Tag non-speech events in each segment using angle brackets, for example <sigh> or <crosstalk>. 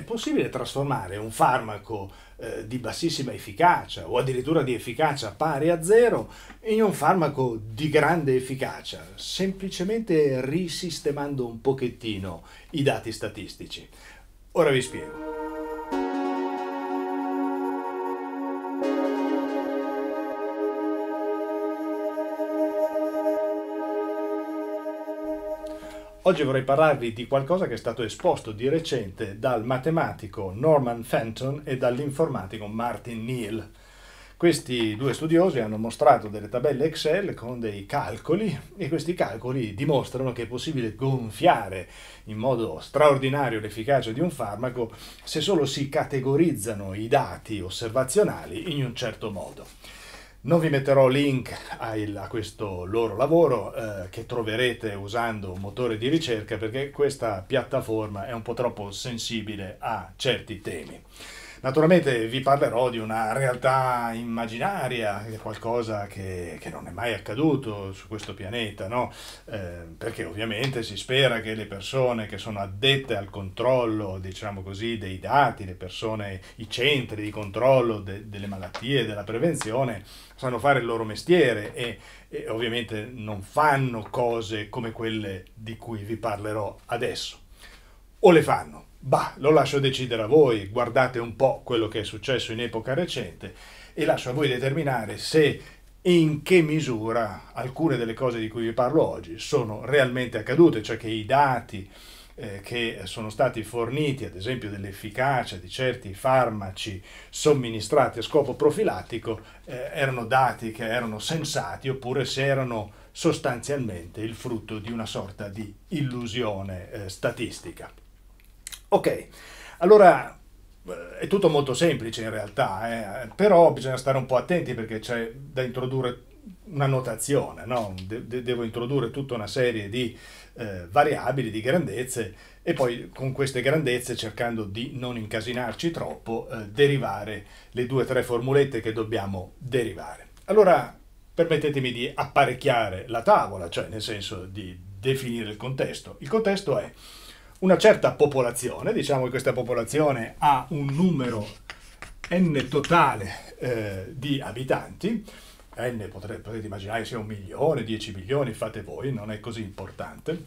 è possibile trasformare un farmaco eh, di bassissima efficacia o addirittura di efficacia pari a zero in un farmaco di grande efficacia, semplicemente risistemando un pochettino i dati statistici. Ora vi spiego. Oggi vorrei parlarvi di qualcosa che è stato esposto di recente dal matematico Norman Fenton e dall'informatico Martin Neal. Questi due studiosi hanno mostrato delle tabelle Excel con dei calcoli e questi calcoli dimostrano che è possibile gonfiare in modo straordinario l'efficacia di un farmaco se solo si categorizzano i dati osservazionali in un certo modo. Non vi metterò link a, il, a questo loro lavoro eh, che troverete usando un motore di ricerca perché questa piattaforma è un po' troppo sensibile a certi temi. Naturalmente vi parlerò di una realtà immaginaria, qualcosa che, che non è mai accaduto su questo pianeta, no? eh, perché ovviamente si spera che le persone che sono addette al controllo, diciamo così, dei dati, le persone, i centri di controllo de, delle malattie, della prevenzione, sanno fare il loro mestiere e, e ovviamente non fanno cose come quelle di cui vi parlerò adesso. O le fanno. Bah, lo lascio decidere a voi, guardate un po' quello che è successo in epoca recente e lascio a voi determinare se e in che misura alcune delle cose di cui vi parlo oggi sono realmente accadute, cioè che i dati eh, che sono stati forniti, ad esempio dell'efficacia di certi farmaci somministrati a scopo profilattico, eh, erano dati che erano sensati oppure se erano sostanzialmente il frutto di una sorta di illusione eh, statistica. Ok, allora eh, è tutto molto semplice in realtà, eh? però bisogna stare un po' attenti perché c'è da introdurre una notazione, no? de de devo introdurre tutta una serie di eh, variabili, di grandezze e poi con queste grandezze, cercando di non incasinarci troppo, eh, derivare le due o tre formulette che dobbiamo derivare. Allora permettetemi di apparecchiare la tavola, cioè nel senso di definire il contesto. Il contesto è una certa popolazione, diciamo che questa popolazione ha un numero n totale eh, di abitanti, n potete, potete immaginare sia un milione, 10 milioni, fate voi, non è così importante.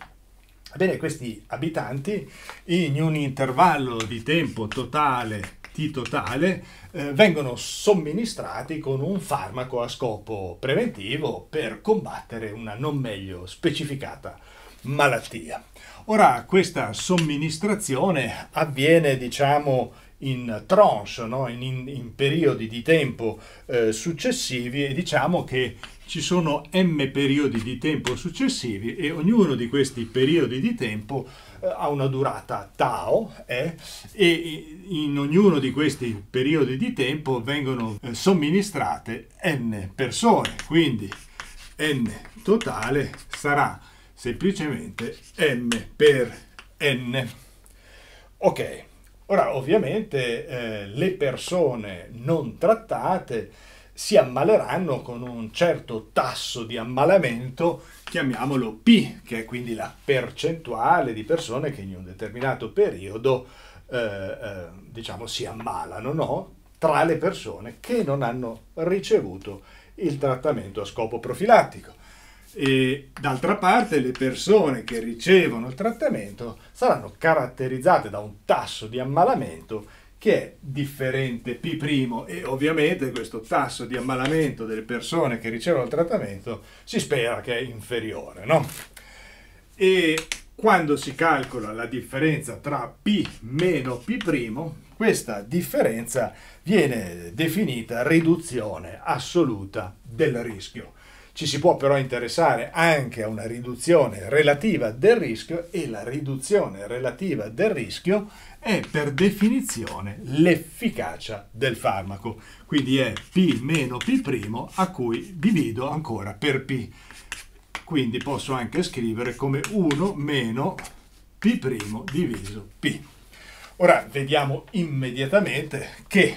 Bene, questi abitanti in un intervallo di tempo totale, t totale, eh, vengono somministrati con un farmaco a scopo preventivo per combattere una non meglio specificata malattia. Ora questa somministrazione avviene diciamo in tranche, no? in, in, in, periodi di tempo eh, successivi e diciamo che ci sono m periodi di tempo successivi e ognuno di questi periodi di tempo eh, ha una durata tau eh, e in ognuno di questi periodi di tempo vengono eh, somministrate n persone, quindi n totale sarà semplicemente m per n. Ok, ora ovviamente eh, le persone non trattate si ammaleranno con un certo tasso di ammalamento, chiamiamolo P, che è quindi la percentuale di persone che in un determinato periodo eh, eh, diciamo si ammalano, no? tra le persone che non hanno ricevuto il trattamento a scopo profilattico. E d'altra parte le persone che ricevono il trattamento saranno caratterizzate da un tasso di ammalamento che è differente P' e ovviamente questo tasso di ammalamento delle persone che ricevono il trattamento si spera che è inferiore. No? E quando si calcola la differenza tra P meno P', questa differenza viene definita riduzione assoluta del rischio. Ci si può però interessare anche a una riduzione relativa del rischio e la riduzione relativa del rischio è per definizione l'efficacia del farmaco, quindi è P meno P' a cui divido ancora per P. Quindi posso anche scrivere come 1 meno P' diviso P. Ora vediamo immediatamente che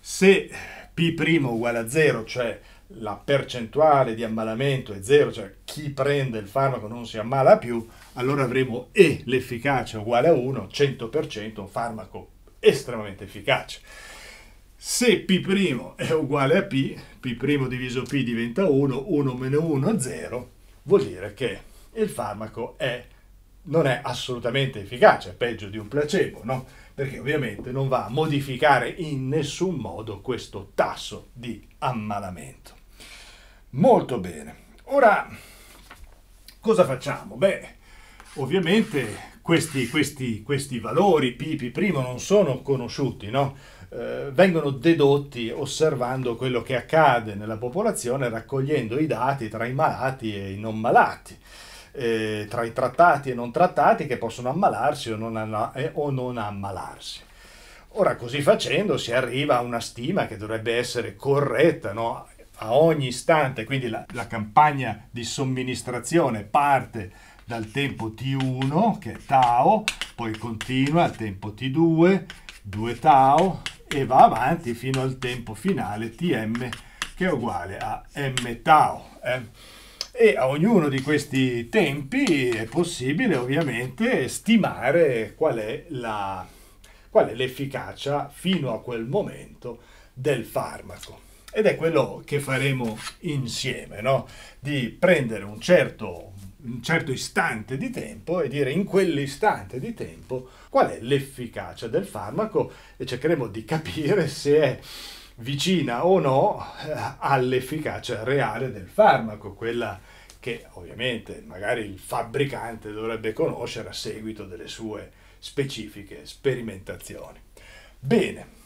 se P' uguale a 0, cioè la percentuale di ammalamento è zero, cioè chi prende il farmaco non si ammala più, allora avremo E l'efficacia uguale a 1, 100%, un farmaco estremamente efficace. Se P' è uguale a P, P' diviso P diventa 1, 1 meno 1 è 0, vuol dire che il farmaco è, non è assolutamente efficace, è peggio di un placebo, no? perché ovviamente non va a modificare in nessun modo questo tasso di ammalamento. Molto bene. Ora, cosa facciamo? Beh, ovviamente questi, questi, questi valori pipi primo non sono conosciuti, no? Eh, vengono dedotti osservando quello che accade nella popolazione, raccogliendo i dati tra i malati e i non malati. Eh, tra i trattati e non trattati che possono ammalarsi o non, eh, o non ammalarsi. Ora, così facendo si arriva a una stima che dovrebbe essere corretta, no? a ogni istante, quindi la, la campagna di somministrazione parte dal tempo T1 che è tau, poi continua al tempo T2, 2 tau e va avanti fino al tempo finale Tm che è uguale a m tau. Eh? e a ognuno di questi tempi è possibile ovviamente stimare qual è l'efficacia fino a quel momento del farmaco. Ed è quello che faremo insieme, no? di prendere un certo, un certo istante di tempo e dire in quell'istante di tempo qual è l'efficacia del farmaco e cercheremo di capire se è vicina o no eh, all'efficacia reale del farmaco, quella che ovviamente magari il fabbricante dovrebbe conoscere a seguito delle sue specifiche sperimentazioni. Bene,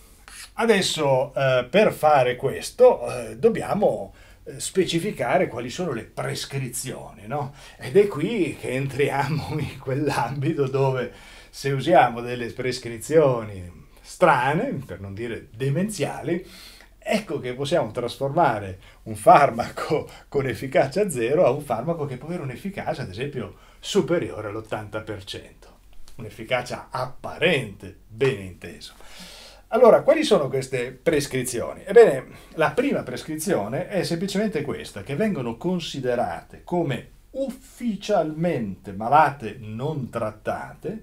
Adesso eh, per fare questo eh, dobbiamo eh, specificare quali sono le prescrizioni, no? Ed è qui che entriamo <laughs> in quell'ambito dove se usiamo delle prescrizioni strane, per non dire demenziali, ecco che possiamo trasformare un farmaco <laughs> con efficacia zero a un farmaco che può avere un'efficacia, ad esempio, superiore all'80%, un'efficacia apparente, ben inteso. Allora, quali sono queste prescrizioni? Ebbene, la prima prescrizione è semplicemente questa, che vengono considerate come ufficialmente malate non trattate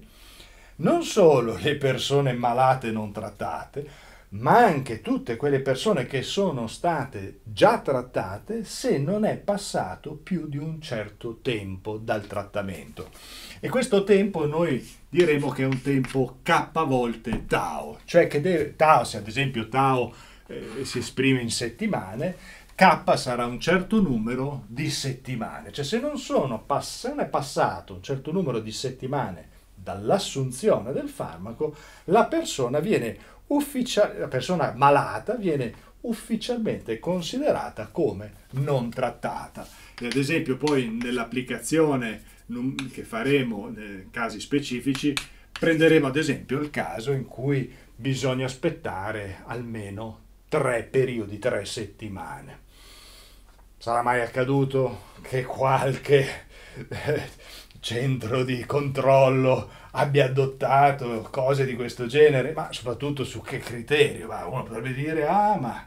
non solo le persone malate non trattate, ma anche tutte quelle persone che sono state già trattate se non è passato più di un certo tempo dal trattamento. E questo tempo noi diremo che è un tempo k volte tau, cioè che deve, tau, se ad esempio tau eh, si esprime in settimane, k sarà un certo numero di settimane, cioè se non, pass non è passato un certo numero di settimane dall'assunzione del farmaco, la persona viene ufficiale, la persona malata viene ufficialmente considerata come non trattata. Ad esempio poi nell'applicazione che faremo nei eh, casi specifici prenderemo ad esempio il caso in cui bisogna aspettare almeno tre periodi, tre settimane. Sarà mai accaduto che qualche eh, centro di controllo abbia adottato cose di questo genere, ma soprattutto su che criterio. Va? Uno potrebbe dire, ah ma,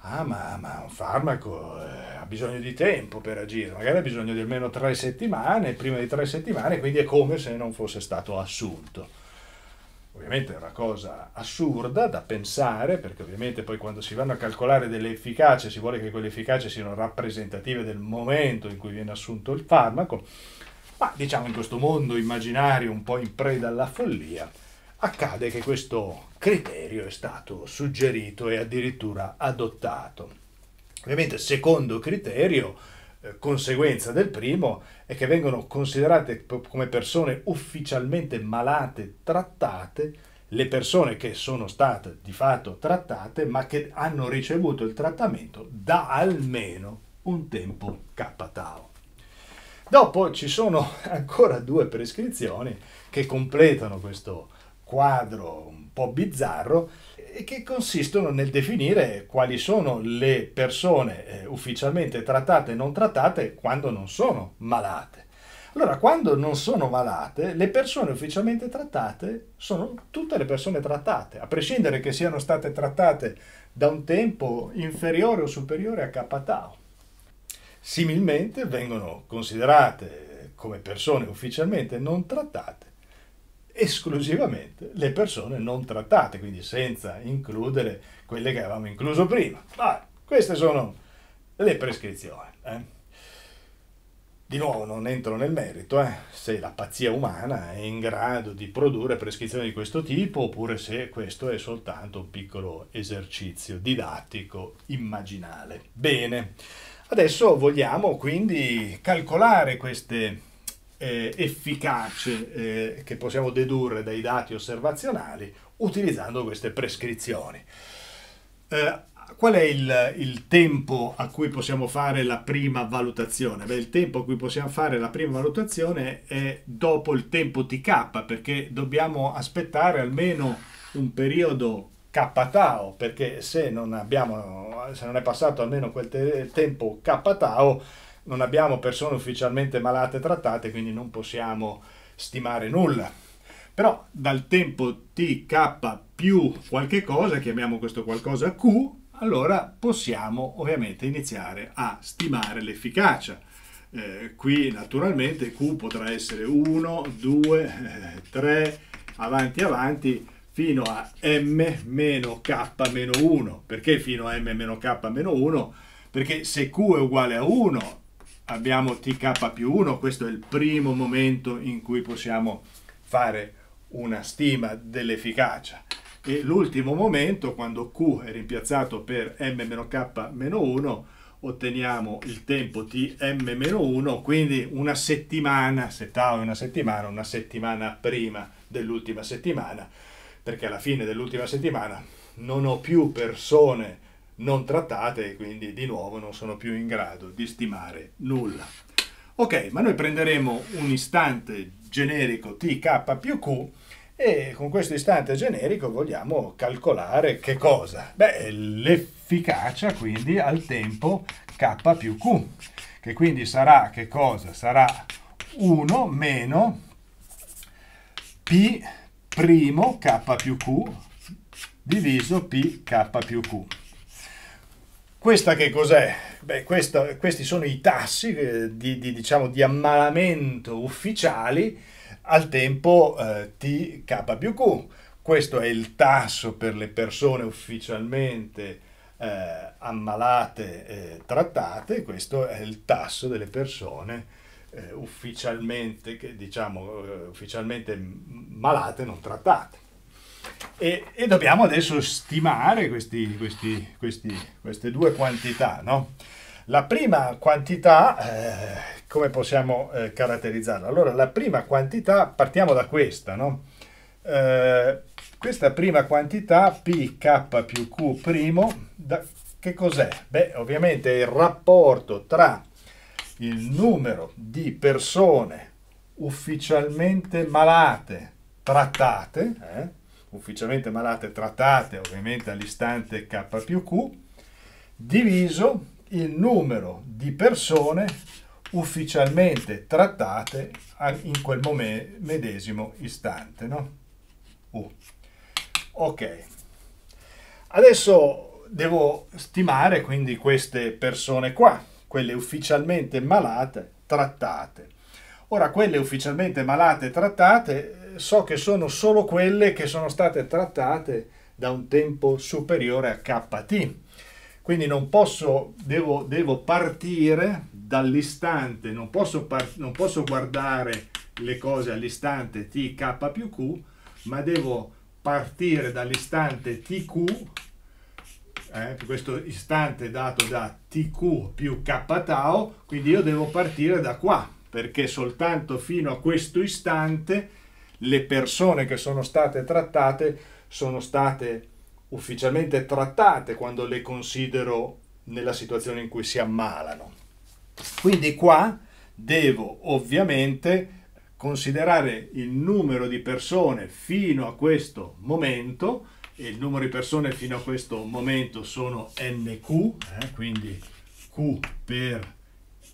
ah, ma, ma un farmaco eh, ha bisogno di tempo per agire, magari ha bisogno di almeno tre settimane, prima di tre settimane, quindi è come se non fosse stato assunto. Ovviamente è una cosa assurda da pensare, perché ovviamente poi quando si vanno a calcolare delle efficacie si vuole che quelle efficacie siano rappresentative del momento in cui viene assunto il farmaco, ma diciamo in questo mondo immaginario un po' in preda alla follia, accade che questo criterio è stato suggerito e addirittura adottato. Ovviamente il secondo criterio, eh, conseguenza del primo, è che vengono considerate come persone ufficialmente malate trattate le persone che sono state di fatto trattate ma che hanno ricevuto il trattamento da almeno un tempo K-Tau. Dopo ci sono <laughs> ancora due prescrizioni che completano questo quadro un po' bizzarro e che consistono nel definire quali sono le persone eh, ufficialmente trattate e non trattate quando non sono malate. Allora, quando non sono malate, le persone ufficialmente trattate sono tutte le persone trattate, a prescindere che siano state trattate da un tempo inferiore o superiore a K tau similmente vengono considerate come persone ufficialmente non trattate esclusivamente le persone non trattate, quindi senza includere quelle che avevamo incluso prima. Ma queste sono le prescrizioni. Eh? Di nuovo non entro nel merito eh, se la pazzia umana è in grado di produrre prescrizioni di questo tipo oppure se questo è soltanto un piccolo esercizio didattico immaginale. Bene. Adesso vogliamo quindi calcolare queste eh, efficace eh, che possiamo dedurre dai dati osservazionali utilizzando queste prescrizioni. Eh, qual è il, il, tempo a cui possiamo fare la prima valutazione? Beh, il tempo a cui possiamo fare la prima valutazione è dopo il tempo Tk, perché dobbiamo aspettare almeno un periodo KTAO, perché se non, abbiamo, se non è passato almeno quel te- tempo KTAO, non abbiamo persone ufficialmente malate trattate, quindi non possiamo stimare nulla. Però dal tempo TK più qualche cosa, chiamiamo questo qualcosa Q, allora possiamo ovviamente iniziare a stimare l'efficacia. Eh, qui naturalmente Q potrà essere 1, 2, 3, avanti avanti, fino a m-k-1. Perché fino a m-k-1? Perché se q è uguale a 1 abbiamo tk più 1, questo è il primo momento in cui possiamo fare una stima dell'efficacia. E l'ultimo momento, quando q è rimpiazzato per m-k-1, otteniamo il tempo tm-1, quindi una settimana, se tau è una settimana, una settimana prima dell'ultima settimana, perché alla fine dell'ultima settimana non ho più persone non trattate e quindi di nuovo non sono più in grado di stimare nulla. Ok, ma noi prenderemo un istante generico TK più Q e con questo istante generico vogliamo calcolare che cosa? Beh, l'efficacia quindi al tempo K più Q, che quindi sarà che cosa? Sarà 1 meno P primo k più q diviso p k più q. Questa che cos'è? Beh, questa, questi sono i tassi eh, di, di, diciamo, di ammalamento ufficiali al tempo eh, t k più q. Questo è il tasso per le persone ufficialmente eh, ammalate eh, trattate, questo è il tasso delle persone eh, ufficialmente, che, diciamo, eh, ufficialmente malate non trattate. E, e dobbiamo adesso stimare questi, questi, questi, queste due quantità. No? La prima quantità, eh, come possiamo eh, caratterizzarla? Allora, la prima quantità, partiamo da questa, no? Eh, questa prima quantità, pk più q', da, che cos'è? Beh, ovviamente è il rapporto tra il numero di persone ufficialmente malate trattate, eh, ufficialmente malate trattate ovviamente all'istante K più Q, diviso il numero di persone ufficialmente trattate in quel medesimo istante. No? Uh. Ok, adesso devo stimare quindi queste persone qua quelle ufficialmente malate trattate. Ora, quelle ufficialmente malate trattate so che sono solo quelle che sono state trattate da un tempo superiore a KT. Quindi non posso, devo, devo partire dall'istante, non posso, par non posso guardare le cose all'istante t, k più q, ma devo partire dall'istante t, q eh, questo istante è dato da TQ più K tau, quindi io devo partire da qua, perché soltanto fino a questo istante le persone che sono state trattate sono state ufficialmente trattate quando le considero nella situazione in cui si ammalano. Quindi qua devo ovviamente considerare il numero di persone fino a questo momento il numero di persone fino a questo momento sono nq, eh, quindi q per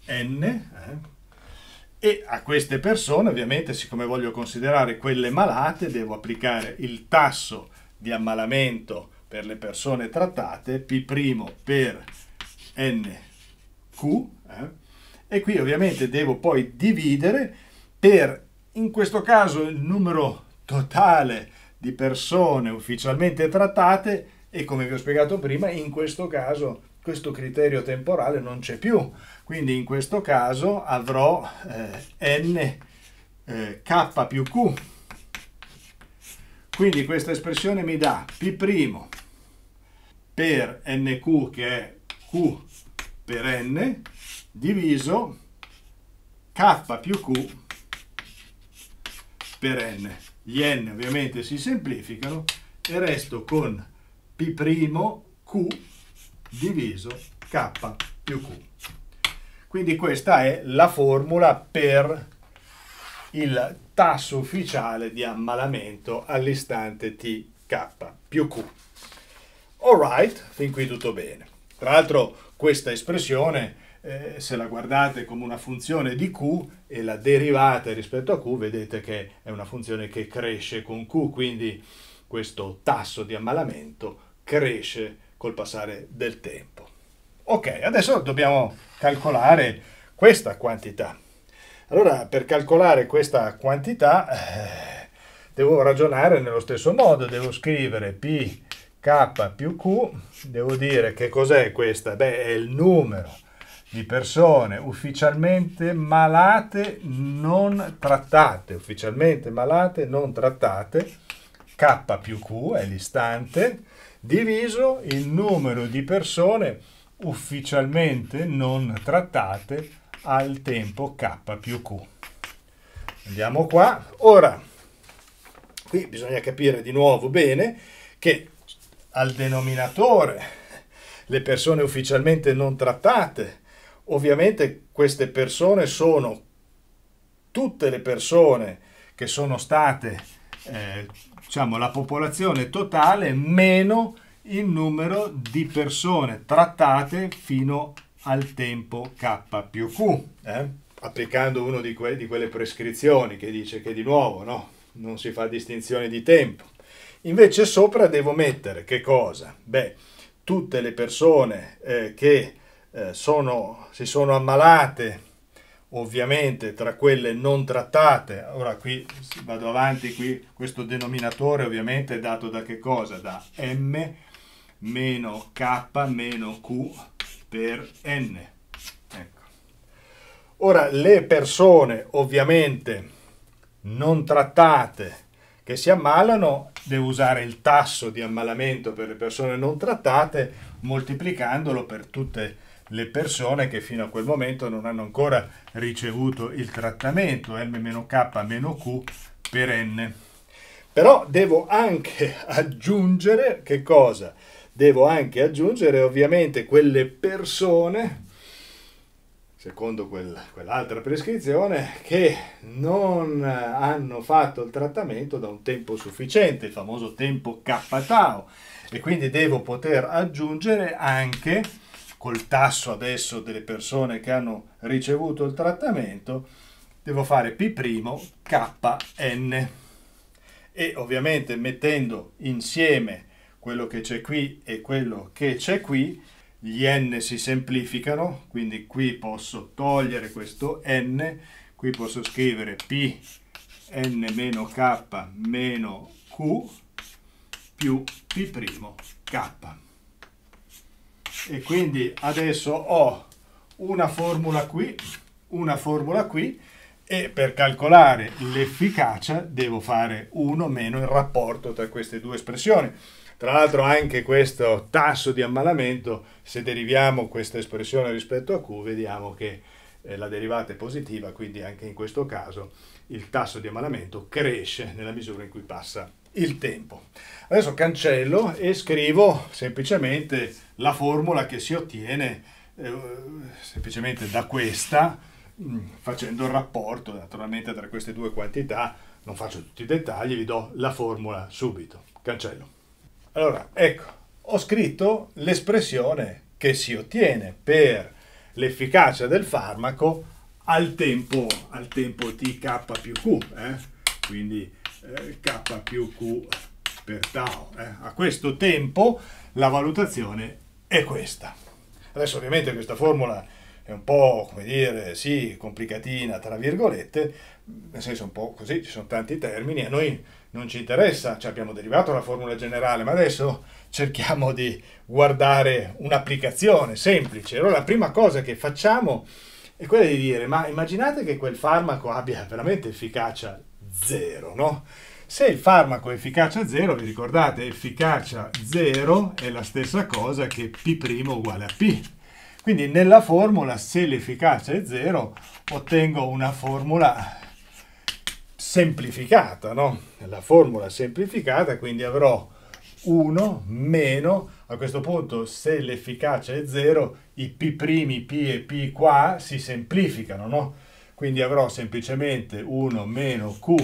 n, eh. e a queste persone ovviamente siccome voglio considerare quelle malate devo applicare il tasso di ammalamento per le persone trattate, p' per nq, eh. e qui ovviamente devo poi dividere per in questo caso il numero totale di persone ufficialmente trattate e come vi ho spiegato prima, in questo caso questo criterio temporale non c'è più. Quindi in questo caso avrò eh, n eh, k più q. Quindi questa espressione mi dà p' per nq che è q per n diviso k più q per n gli n ovviamente si semplificano e resto con P'Q diviso k più q. Quindi questa è la formula per il tasso ufficiale di ammalamento all'istante tk più q. All right, fin qui tutto bene. Tra l'altro questa espressione eh, se la guardate come una funzione di Q e la derivate rispetto a Q, vedete che è una funzione che cresce con Q, quindi questo tasso di ammalamento cresce col passare del tempo. Ok, adesso dobbiamo calcolare questa quantità. Allora, per calcolare questa quantità eh, devo ragionare nello stesso modo, devo scrivere P K più Q, devo dire che cos'è questa? Beh, è il numero di persone ufficialmente malate non trattate, ufficialmente malate non trattate, K più Q è l'istante, diviso il numero di persone ufficialmente non trattate al tempo K più Q. Andiamo qua. Ora, qui bisogna capire di nuovo bene che al denominatore le persone ufficialmente non trattate Ovviamente queste persone sono tutte le persone che sono state, eh, diciamo, la popolazione totale meno il numero di persone trattate fino al tempo K più Q, eh? applicando una di, que di, quelle prescrizioni che dice che di nuovo no? non si fa distinzione di tempo. Invece sopra devo mettere che cosa? Beh, tutte le persone eh, che eh, sono, si sono ammalate ovviamente tra quelle non trattate, ora qui vado avanti, qui questo denominatore ovviamente è dato da che cosa? Da m meno k meno q per n. Ecco. Ora le persone ovviamente non trattate che si ammalano, devo usare il tasso di ammalamento per le persone non trattate moltiplicandolo per tutte le le persone che fino a quel momento non hanno ancora ricevuto il trattamento M-K-Q n Però devo anche <laughs> aggiungere che cosa? Devo anche aggiungere ovviamente quelle persone, secondo quel, quell'altra prescrizione, che non hanno fatto il trattamento da un tempo sufficiente, il famoso tempo K-Tau, e quindi devo poter aggiungere anche col tasso adesso delle persone che hanno ricevuto il trattamento, devo fare P' KN e ovviamente mettendo insieme quello che c'è qui e quello che c'è qui, gli n si semplificano, quindi qui posso togliere questo n, qui posso scrivere p n meno k meno q più p' k e quindi adesso ho una formula qui, una formula qui e per calcolare l'efficacia devo fare 1 meno il rapporto tra queste due espressioni. Tra l'altro anche questo tasso di ammalamento, se deriviamo questa espressione rispetto a Q, vediamo che eh, la derivata è positiva, quindi anche in questo caso il tasso di ammalamento cresce nella misura in cui passa il tempo. Adesso cancello e scrivo semplicemente la formula che si ottiene eh, semplicemente da questa, mm, facendo il rapporto naturalmente tra queste due quantità, non faccio tutti i dettagli, vi do la formula subito, cancello. Allora, ecco, ho scritto l'espressione che si ottiene per l'efficacia del farmaco al tempo, al tempo tk più q, eh? quindi eh, K più Q per tau. Eh. A questo tempo la valutazione è questa. Adesso ovviamente questa formula è un po', come dire, sì, complicatina, tra virgolette, nel senso un po' così, ci sono tanti termini, a noi non ci interessa, cioè abbiamo derivato la formula generale, ma adesso cerchiamo di guardare un'applicazione semplice. Allora la prima cosa che facciamo è quella di dire, ma immaginate che quel farmaco abbia veramente efficacia 0, no? Se il farmaco è efficacia 0, vi ricordate, efficacia 0 è la stessa cosa che P' uguale a P. Quindi nella formula, se l'efficacia è 0, ottengo una formula semplificata, no? La formula semplificata, quindi avrò 1 meno, a questo punto se l'efficacia è 0, i P', P e P qua si semplificano, no? Quindi avrò semplicemente 1 meno Q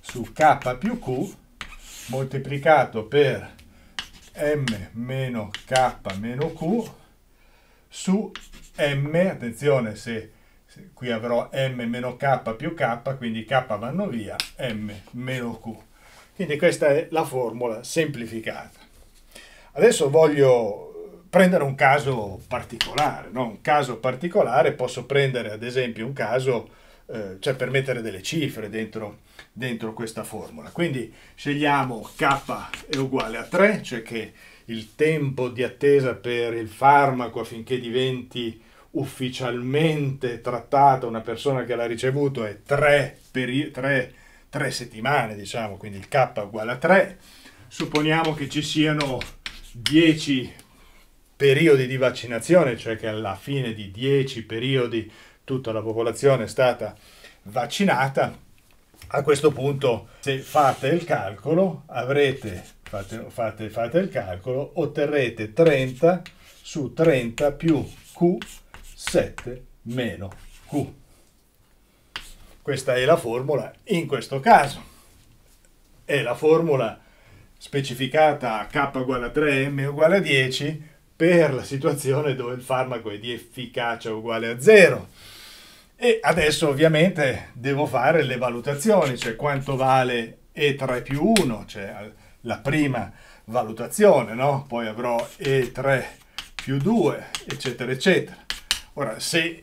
su K più Q moltiplicato per M meno K meno Q su M, attenzione se, se qui avrò M meno K più K, quindi K vanno via, M meno Q. Quindi questa è la formula semplificata. Adesso voglio prendere un caso particolare, no? un caso particolare, posso prendere ad esempio un caso eh, cioè per mettere delle cifre dentro, dentro questa formula. Quindi scegliamo k è uguale a 3, cioè che il tempo di attesa per il farmaco affinché diventi ufficialmente trattata una persona che l'ha ricevuto è 3, peri- 3, 3 settimane, diciamo, quindi il k è uguale a 3. Supponiamo che ci siano 10 periodi di vaccinazione, cioè che alla fine di 10 periodi tutta la popolazione è stata vaccinata, a questo punto se fate il calcolo avrete, fate, fate, fate il calcolo, otterrete 30 su 30 più Q7 meno Q. Questa è la formula in questo caso. È la formula specificata a K uguale a 3, M uguale a 10 per la situazione dove il farmaco è di efficacia uguale a 0 e adesso ovviamente devo fare le valutazioni, cioè quanto vale E3 più 1, cioè la prima valutazione, no? Poi avrò E3 più 2, eccetera, eccetera. Ora, se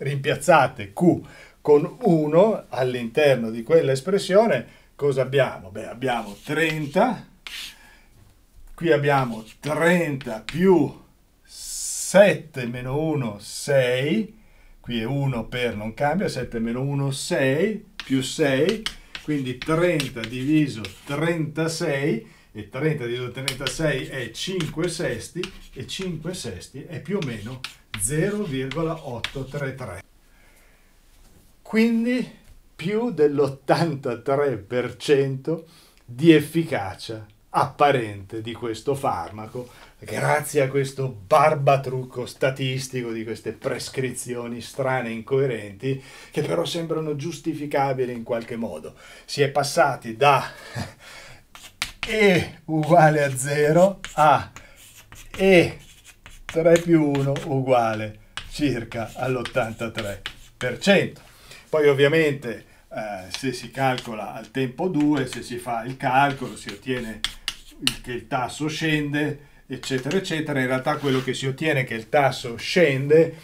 rimpiazzate Q con 1 all'interno di quella espressione, cosa abbiamo? Beh, abbiamo 30, qui abbiamo 30 più 7 meno 1, 6, qui è 1 per non cambia, 7 meno 1 6 più 6, quindi 30 diviso 36 e 30 diviso 36 è 5 sesti e 5 sesti è più o meno 0,833. Quindi più dell'83% di efficacia apparente di questo farmaco grazie a questo barbatrucco statistico di queste prescrizioni strane e incoerenti che però sembrano giustificabili in qualche modo. Si è passati da <laughs> E uguale a 0 a E 3 più 1 uguale circa all'83%. Poi ovviamente eh, se si calcola al tempo 2, se si fa il calcolo, si ottiene che il tasso scende, eccetera, eccetera, in realtà quello che si ottiene è che il tasso scende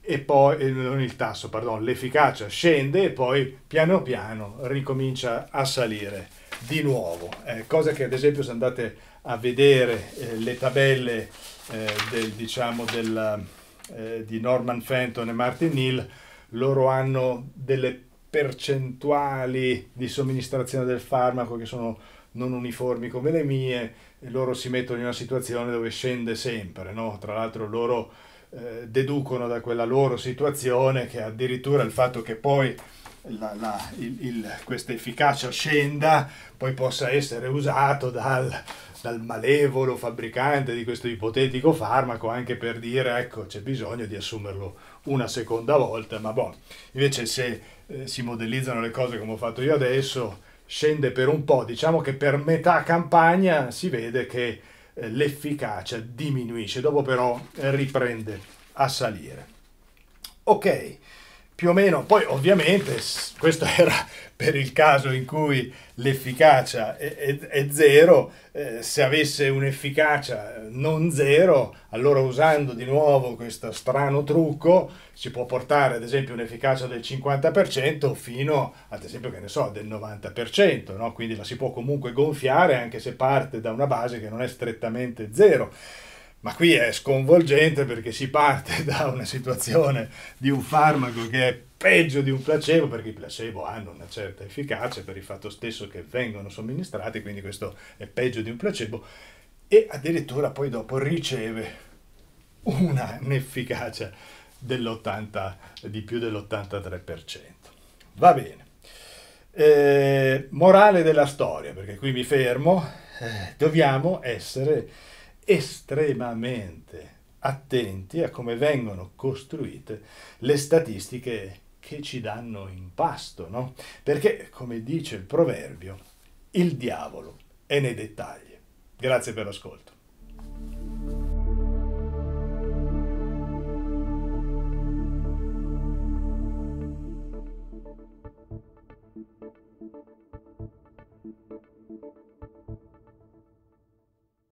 e poi, eh, non il tasso, pardon, l'efficacia scende e poi piano piano ricomincia a salire di nuovo, eh, cosa che ad esempio se andate a vedere eh, le tabelle eh, del, diciamo, del, eh, di Norman Fenton e Martin Neal, loro hanno delle percentuali di somministrazione del farmaco che sono non uniformi come le mie, loro si mettono in una situazione dove scende sempre, no? tra l'altro loro eh, deducono da quella loro situazione che addirittura il fatto che poi la, la, il, il, questa efficacia scenda poi possa essere usato dal, dal malevolo fabbricante di questo ipotetico farmaco anche per dire ecco c'è bisogno di assumerlo una seconda volta ma boh invece se eh, si modellizzano le cose come ho fatto io adesso scende per un po', diciamo che per metà campagna si vede che eh, l'efficacia diminuisce, dopo però riprende a salire. Ok, più o meno, poi ovviamente questo <laughs> era per il caso in cui l'efficacia è, è, è zero, eh, se avesse un'efficacia non zero, allora usando di nuovo questo strano trucco si può portare ad esempio un'efficacia del 50% fino ad esempio che ne so del 90%, no? quindi la si può comunque gonfiare anche se parte da una base che non è strettamente zero. Ma qui è sconvolgente perché si parte <laughs> da una situazione di un farmaco che è peggio di un placebo, perché i placebo hanno una certa efficacia per il fatto stesso che vengono somministrati, quindi questo è peggio di un placebo, e addirittura poi dopo riceve una, un'efficacia di più dell'83%. Va bene. Eh, morale della storia, perché qui mi fermo, eh, dobbiamo essere estremamente attenti a come vengono costruite le statistiche che ci danno in pasto, no? Perché, come dice il proverbio, il diavolo è nei dettagli. Grazie per l'ascolto.